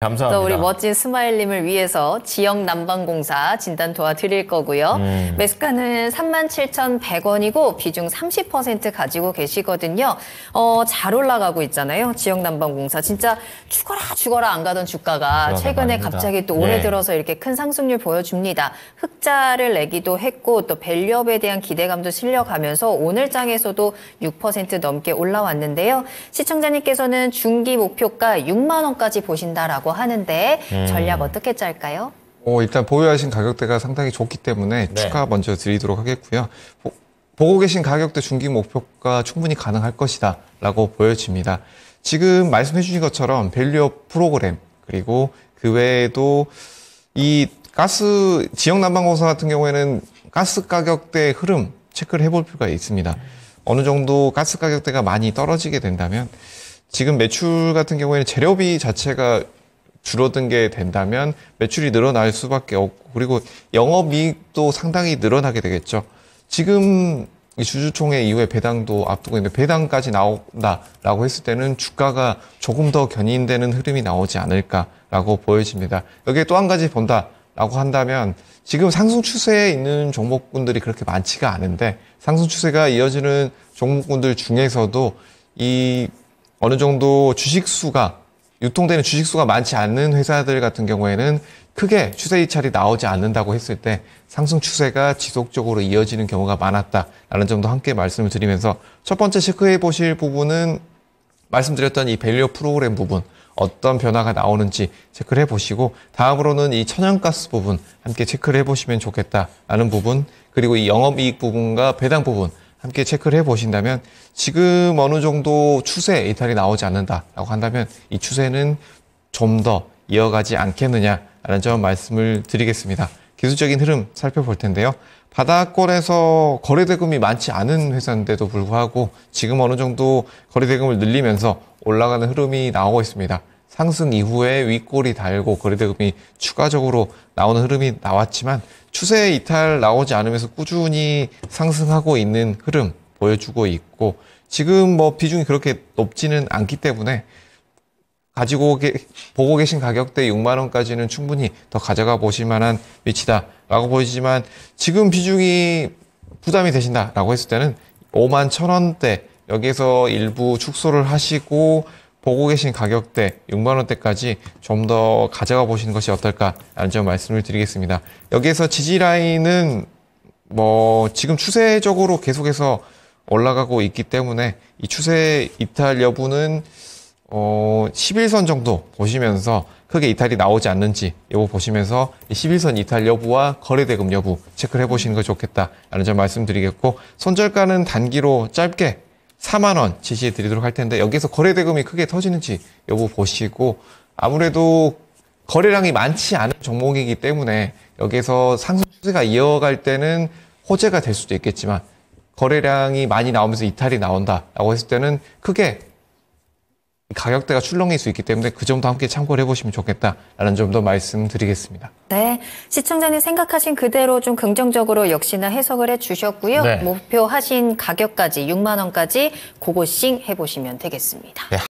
감사합니다. 또 우리 멋진 스마일님을 위해서 지역 난방공사 진단 도와드릴 거고요. 음. 매수가는 37,100원이고 비중 30% 가지고 계시거든요. 어, 잘 올라가고 있잖아요. 지역 난방공사 진짜 죽어라 죽어라 안 가던 주가가 최근에 아닙니다. 갑자기 또 올해 네. 들어서 이렇게 큰 상승률 보여줍니다. 흑자를 내기도 했고 또 밸류업에 대한 기대감도 실려가면서 오늘 장에서도 6% 넘게 올라왔는데요. 시청자님께서는 중기 목표가 6만 원까지 보신다라고 있다고 하는데 음. 전략 어떻게 짤까요? 어, 일단 보유하신 가격대가 상당히 좋기 때문에 네. 추가 먼저 드리도록 하겠고요. 보, 보고 계신 가격대 중기 목표가 충분히 가능할 것이다 라고 보여집니다. 지금 말씀해 주신 것처럼 밸류업 프로그램 그리고 그 외에도 이 가스 지역 난방공사 같은 경우에는 가스 가격대 흐름 체크를 해볼 필요가 있습니다. 어느 정도 가스 가격대가 많이 떨어지게 된다면 지금 매출 같은 경우에는 재료비 자체가 줄어든 게 된다면 매출이 늘어날 수밖에 없고 그리고 영업이익도 상당히 늘어나게 되겠죠. 지금 주주총회 이후에 배당도 앞두고 있는데 배당까지 나온다라고 했을 때는 주가가 조금 더 견인되는 흐름이 나오지 않을까라고 보여집니다. 여기에 또 한 가지 본다라고 한다면 지금 상승 추세에 있는 종목군들이 그렇게 많지가 않은데 상승 추세가 이어지는 종목군들 중에서도 이 어느 정도 주식 수가 유통되는 주식수가 많지 않는 회사들 같은 경우에는 크게 추세 이찰이 나오지 않는다고 했을 때 상승 추세가 지속적으로 이어지는 경우가 많았다라는 점도 함께 말씀을 드리면서 첫 번째 체크해 보실 부분은 말씀드렸던 이 밸류 프로그램 부분 어떤 변화가 나오는지 체크를 해보시고 다음으로는 이 천연가스 부분 함께 체크를 해보시면 좋겠다라는 부분 그리고 이 영업이익 부분과 배당 부분 함께 체크를 해보신다면 지금 어느 정도 추세 이탈이 나오지 않는다라고 한다면 이 추세는 좀 더 이어가지 않겠느냐라는 점 말씀을 드리겠습니다. 기술적인 흐름 살펴볼 텐데요. 바닥권에서 거래대금이 많지 않은 회사인데도 불구하고 지금 어느 정도 거래대금을 늘리면서 올라가는 흐름이 나오고 있습니다. 상승 이후에 윗골이 달고 거래대금이 추가적으로 나오는 흐름이 나왔지만 추세 이탈 나오지 않으면서 꾸준히 상승하고 있는 흐름 보여주고 있고 지금 뭐 비중이 그렇게 높지는 않기 때문에 가지고 게, 보고 계신 가격대 6만 원까지는 충분히 더 가져가 보실 만한 위치다라고 보이지만 지금 비중이 부담이 되신다라고 했을 때는 5만 1천 원대 여기에서 일부 축소를 하시고 보고 계신 가격대 6만 원대까지 좀 더 가져가 보시는 것이 어떨까 라는 점 말씀을 드리겠습니다. 여기에서 지지 라인은 뭐 지금 추세적으로 계속해서 올라가고 있기 때문에 이 추세 이탈 여부는 어 11선 정도 보시면서 크게 이탈이 나오지 않는지 이거 보시면서 11선 이탈 여부와 거래대금 여부 체크를 해보시는 게 좋겠다라는 점 말씀드리겠고 손절가는 단기로 짧게 4만 원 지시해 드리도록 할 텐데 여기서 거래 대금이 크게 터지는지 여부 보시고 아무래도 거래량이 많지 않은 종목이기 때문에 여기서 상승 추세가 이어갈 때는 호재가 될 수도 있겠지만 거래량이 많이 나오면서 이탈이 나온다라고 했을 때는 크게 가격대가 출렁일 수 있기 때문에 그 점도 함께 참고를 해보시면 좋겠다라는 점도 말씀드리겠습니다. 네, 시청자님 생각하신 그대로 좀 긍정적으로 역시나 해석을 해주셨고요. 네. 목표하신 가격까지 6만 원까지 고고싱 해보시면 되겠습니다. 네.